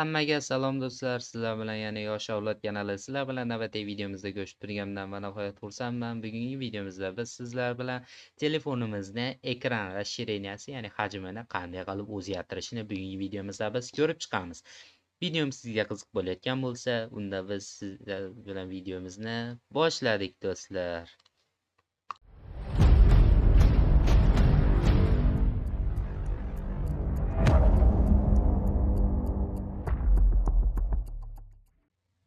Hammaga salom do'stlar, sizlar bilan yana Yosh avlod kanali sizlar bilan navbatdagi videomizda ko'rishib turganimdan va nihoyat xursandman. Bugungi videomizda biz sizlar bilan telefonimizni ekran расширенияsi, ya'ni hajmini qanday qilib o'zgartirishni bugungi videomizda biz ko'rib chiqamiz. Videom sizga qiziq bo'layotgan bo'lsa, unda biz sizlar bilan videomizni boshladik do'stlar.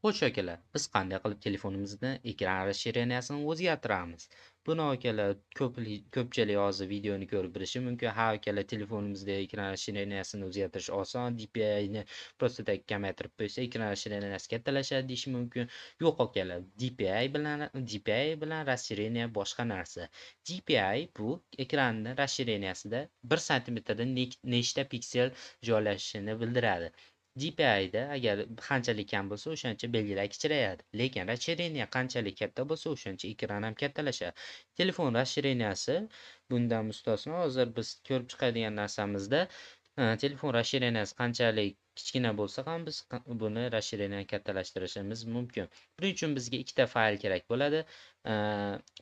xo'sh akalar biz qanday qilib telefonimizni ekran rasheriyasini o'zgartiramiz buni akalar ko'pchilik hozir videoni ko'rib bilishi mumkin ha akalar telefonimizda ekran rasheriyasini o'zgartirish oson DPI-ni prostatak kamaytirib qo'ysa ekran rasheriyasi kattalashadi deyish mumkin yo'q akalar dpi bilan dpi bilan rasheriya boshqa narsa dpi bu ekranni 1 sm dan nechta piksel joylashishini bildiradi da agar qanchalik kam bo'lsa o'shancha belgilar kichrayadi lekin расширение qanchalik katta bo'lsa o'shancha ekran ham kattalashadi telefon расшиrenияsi bundan mustasno hozir biz ko'rib chiqadigan narsamizda telefon расширенияsi qanchalik kichkina bo'lsa ham biz buni расширение kattalashtirishimiz mumkin buning uchun bizga ikkita fayl kerak bo'ladi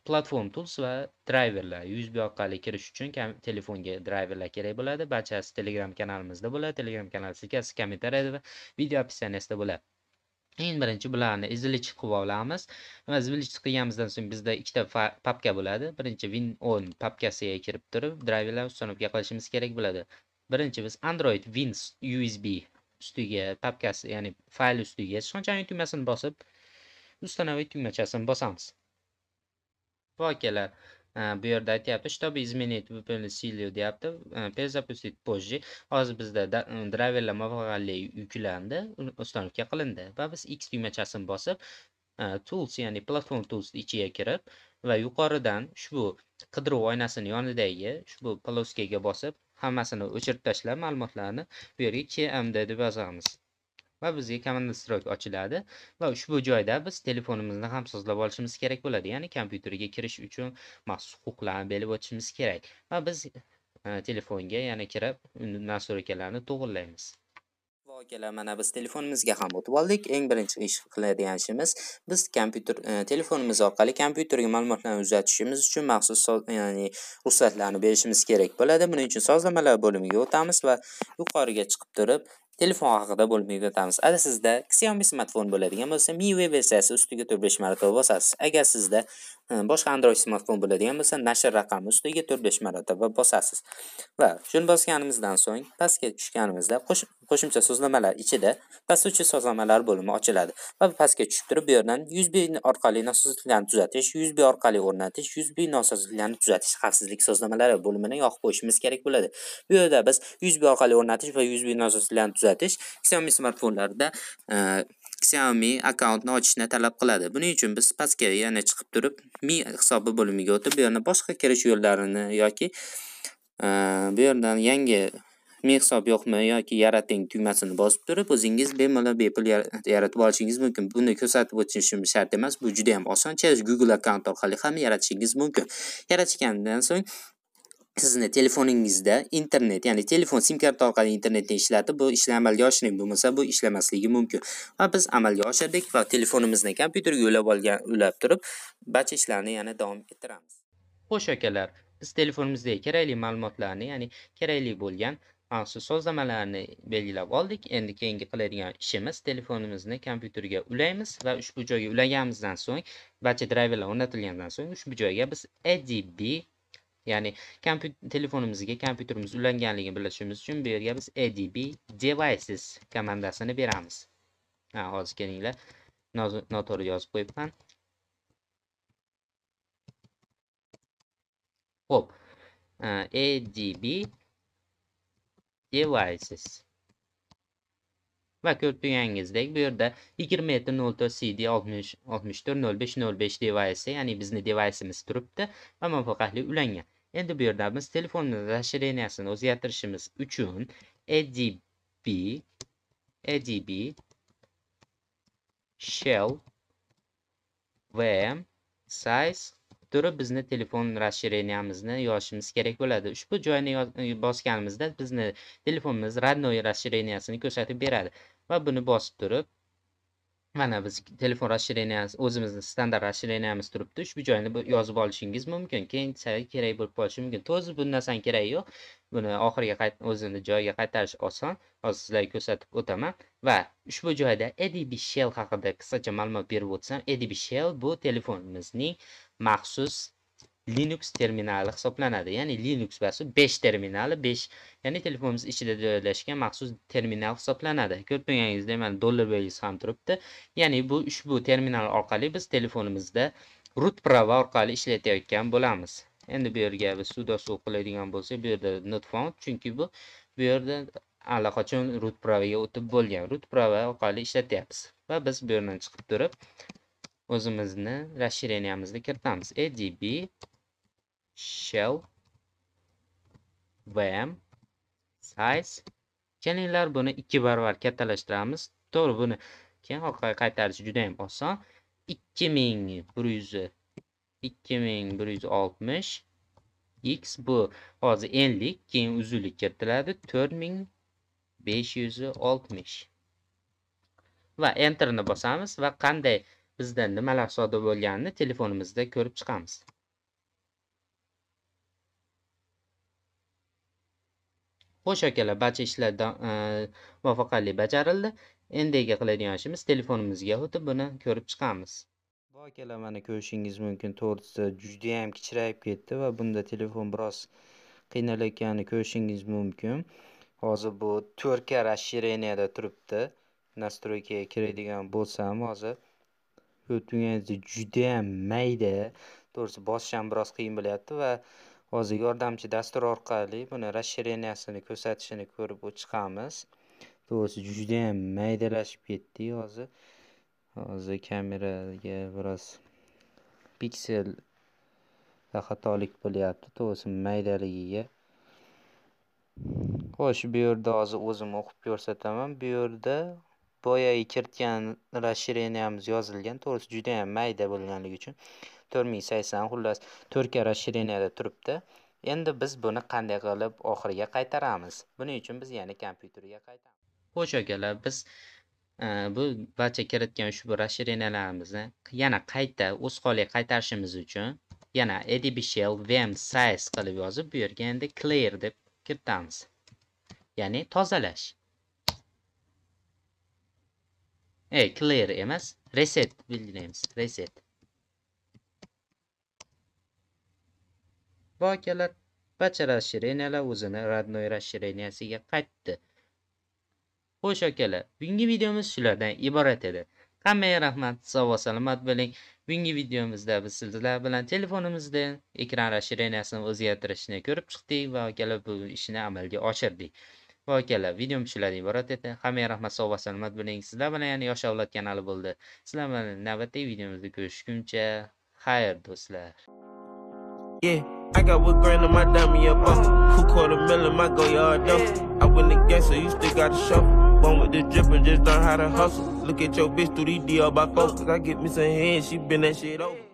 platform tools va driverlar usb orqali kirish uchun telefonga driverlar kerak bo'ladi barchasi telegram kanalimizda bo'ladi telegram kanali silkasi kommentariyada va video описаниясida bo'ladi eng birinchi bularni izilish qilib olamiz izilish qilganimizdan so'ng bizda ikkita papka bo'ladi birinchi win on papkasiga kirib turib driverlar установка qilishimiz kerak bo'ladi birinchi biz android wins usb ustiga papkasi ya'ni fayl ustiga ishonchaning tugmasini bosib ustanoviy tugmachasini bosamiz va akalar e, bu yerda aytyapti чтобы изменить выполнить силу deyapti перезапустить e, позже hozir bizda e, driverlar muvaffaqiyatli yuklandi установка qilindi va biz x tugmachasini bosib tools ya'ni platform tools ichiga kirib va yuqoridan ushbu qidiruv oynasini yonidagi ushbu ploskaga bosib hammasini o'chirib tashlab ma'lumotlarni bu yerga kmd deb yozamiz va bizga komanda strok ochiladi va ushbu joyda biz telefonimizni ham sozlab olishimiz kerak bo'ladi ya'ni kompyuterga kirish uchun maxsus huquqlarni belib o'tishimiz kerak va biz e, telefonga yana kirib undan so'rakalarni to'g'irlaymiz akalar mana biz telefonimizga ham o'tib oldik eng birinchi ish qiladigan ishimiz biz kompyuter e, telefonimiz orqali kompyuterga ma'lumotlarni uzatishimiz uchun maxsus ya'ni ruxsatlarni berishimiz kerak bo'ladi buning uchun sozlamalar bo'limiga o'tamiz va yuqoriga chiqib turib telefon haqida bo'limiga o'tamiz agar sizda xiaomi smartfon bo'ladigan bo'lsa miui versiyasi ustiga to'rt besh marotaba bosasiz agar sizda e, boshqa android smartfon bo'ladigan bo'lsa nashr raqami ustiga to'rt besh marotaba bosasiz va shuni bosganimizdan so'ng pastga tushganimizda qo'shib qo'shimcha so'zlamalar ichida pastuvchi sozlamalar bo'limi ochiladi va pastga tushib turib bu yerdan yuz b orqali nosozliklarni tuzatish yuz b orqali o'rnatish yuz b nosozliklarni tuzatish xavfsizlik so'zlamalari bo'limini yoqib qo'yishimiz kerak bo'ladi bu yerda biz yuz b orqali o'rnatish va yuz b nosozliklarni tuzatish xiaomi smartfonlarida e, Xiaomi akkauntni ochishni talab qiladi. Buning uchun biz pastga yana chiqib turib, mi hisobi bo'limiga o'tib, bu yerda boshqa kirish yo'llarini yoki e, bu yerdan yangi mehisob yo'qmi yoki yarating tugmasini bosib turib o'zingiz bemalol bepul yaratib olishingiz mumkin buni ko'rsatib o'tishim shart emas bu juda ham oson google akkaunt orqali ham yaratishingiz mumkin yaratishgandan so'ng sizni telefoningizda internet ya'ni telefon sim karta orqali internetni ishlatib bu ishni amalga oshiring bo'lmasa bu ishlamasligi mumkin va biz amalga oshirdik va telefonimizni kompyuterga ulab olgan ulab turib barcha ishlarni yana davom ettiramiz xo'sh akalar biz telefonimizdagi kerakli ma'lumotlarni ya'ni kerakli bo'lgan maxsus sozlamalarni belgilab oldik endi keyingi qiladigan ishimiz telefonimizni kompyuterga ulaymiz va ushbu joyga ulaganimizdan so'ng barcha driverlar o'rnatilgandan so'ng ushbu joyga biz adb ya'ni telefonimizga kompyuterimiz ulanganligini bilishimiz uchun bu yerga biz adb devices komandasini beramiz ha hozir kelinglar noto'g'ri yozib qo'yibman ho'p adb devices. Və gördüyünüzdək burada 27.04.64.05.05 device, yani bizim device'imiz turibdi və muvaffaqiyətli ulangan. Endi bu yerda biz telefonning расширениясini o'zgartirishimiz uchun adb adb shell va size turib bizni telefon расширениямizни yozishimiz kerak bo'ladi ushbu joyni e, bosganimizda bizni telefonimiz родной расширениясini ko'rsatib beradi va buni bosib turib mana biz telefon расширенияsi o'zimizni standart расширенияmiz turibdi ushbu joyni yozib olishingiz mumkin keyinchalik kerak bo'lib qolishi mumkin to'zib narsani keragi yo'q buni oxiriga o'zini joyiga qaytarish oson hozir sizlarga ko'rsatib o'taman va ushbu joyda edb shell haqida qisqacha ma'lumot berib o'tsam edb shell bu telefonimizning maxsus Linux terminali hisoblanadi. Ya'ni Linux basi 5 terminali 5, ya'ni telefonimiz ichida joylashgan maxsus terminal hisoblanadi. Ko'rib mana dollar belgisi ham turibdi. Ya'ni bu ushbu terminal orqali biz telefonimizda root prava orqali ishlatayotgan bo'lamiz. Endi bu yerga biz sudo suv qiladigan bo'lsak, bu yerda not found, chunki bu bu yerda allaqachon root praviga o'tib bo'lgan. Root prava orqali ishlatyapmiz va biz bu yerdan chiqib turib o'zimizni расширениyamizni kiritamiz adb shell vm size kelinglar buni ikki barobar kattalashtiramiz to'g'ri buni keyin orqaga qaytarish juda ham oson 2100 2160 x bu hozir ellik keyin uzunlik kiritiladi 4560 ming besh yuz va enterni bosamiz va qanday bizda nimalar sodir bo'lganini telefonimizda ko'rib chiqamiz xo'sh akalar barcha ishlar e, muvaffaqiyatli bajarildi endigi qiladigan ishimiz telefonimizga o'tib buni ko'rib chiqamiz bu akalar mana ko'rishingiz mumkin to'g'risi judayam kichrayib ketdi va bunda telefon biroz qiynalayotganini ko'rishingiz mumkin hozir bu to'rtka расширенияda turibdi настройкаga kiradigan bo'lsam hozir ko'p juda judayam mayda to'g'risi bosish ham biroz qiyin bo'lyapti va hozir yordamchi dastur orqali buni расширениясini ko'rsatishini ko'rib chiqamiz to'g'risi judayam maydalashib ketdi hozir hozir kameraga biroz piksel xatolik bo'lyapti to'g'risi maydaligiga xo'sh bu yerda hozir o'zim o'qib ko'rsataman bu yerda boyagi kiritgan расширениямиz yozilgan to'g'risi juda yam mayda bo'lganligi uchun to'rt ming sakson xullas to'rt karra расширенияда turibdi endi biz buni qanday qilib oxiriga qaytaramiz buning uchun biz yana kompyuterga qaytamiz xo'sh akalar biz e, bu barcha kiritgan ushbu расширенияларimizni yana qayta o'z holiga qaytarishimiz uchun yana adb shell vm size qilib yozib bu yerga endi clear deb kiritamiz ya'ni tozalash E clear emas. Reset belgilaymiz. Reset. Bu akalar barcha o'zini radnoy расширениясiga qaytdi. Xo'sh akalar, bugungi videomiz shulardan iborat edi. Hammaga rahmat, sog' va salomat bo'ling. Bugungi videomizda biz sizlar bilan telefonimizda ekran расширениясini o'zgartirishni ko'rib chiqdik va akalar bu ishni amalga oshirdik. va akalar videom shulardan iborat edi hammaga rahmat sog' va salomat bo'ling sizlar bilan yana yosh avlod kanali bo'ldi sizlar bilan navbatdagi videomizda ko'rishguncha xayr do'stlar yeah. I got what grand in my dummy up bust. Uh, who caught a million, my go yard dumb. I win the game, so you still got a show. Born with the drip and just learn how to hustle. Look at your bitch through the DL by focus. I get me some hands, she been that shit over.